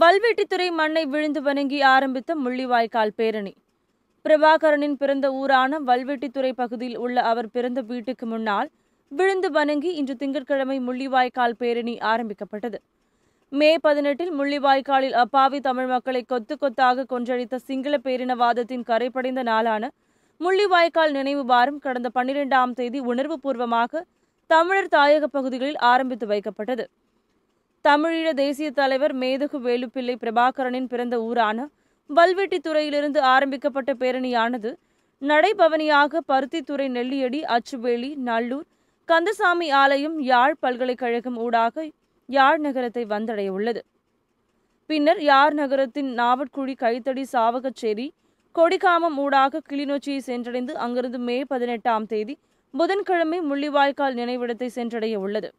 வல்வெட்டித்துறை மண்ணை விழுந்து வணங்கி ஆரம்பித்த முள்ளிவாய்க்கால் பேரணி பிரபாகரனின் பிறந்த ஊரான வல்வெட்டித்துறை பகுதியில் உள்ள அவர் பிறந்த வீட்டுக்கு முன்னால் விழுந்து வணங்கி இன்று திங்கட்கிழமை முள்ளிவாய்க்கால் பேரணி ஆரம்பிக்கப்பட்டது மே பதினெட்டில் முள்ளிவாய்க்காலில் அப்பாவி தமிழ் மக்களை கொத்து கொத்தாக கொன்றழித்த சிங்கள பேரினவாதத்தின் கரைப்படைந்த நாளான முள்ளிவாய்க்கால் நினைவு வாரம் கடந்த பன்னிரெண்டாம் தேதி உணர்வுபூர்வமாக தமிழர் தாயக பகுதிகளில் ஆரம்பித்து வைக்கப்பட்டது தமிழீழ தேசிய தலைவர் மேதகு வேலுப்பிள்ளை பிரபாகரனின் பிறந்த ஊரான வல்வெட்டித்துறையிலிருந்து ஆரம்பிக்கப்பட்ட பேரணியானது நடைபவனியாக பருத்தித்துறை நெல்லியடி அச்சுவேலி நல்லூர் கந்தசாமி ஆலயம் யாழ் பல்கலைக்கழகம் ஊடாக யாழ் நகரத்தை வந்தடைய உள்ளது பின்னர் யாழ் நகரத்தின் நாவட்குழி கைத்தடி சாவகச்சேரி கொடிகாமம் ஊடாக கிளிநொச்சியை சென்றடைந்து அங்கிருந்து மே பதினெட்டாம் தேதி புதன்கிழமை முள்ளிவாய்க்கால் நினைவிடத்தை சென்றடைய உள்ளது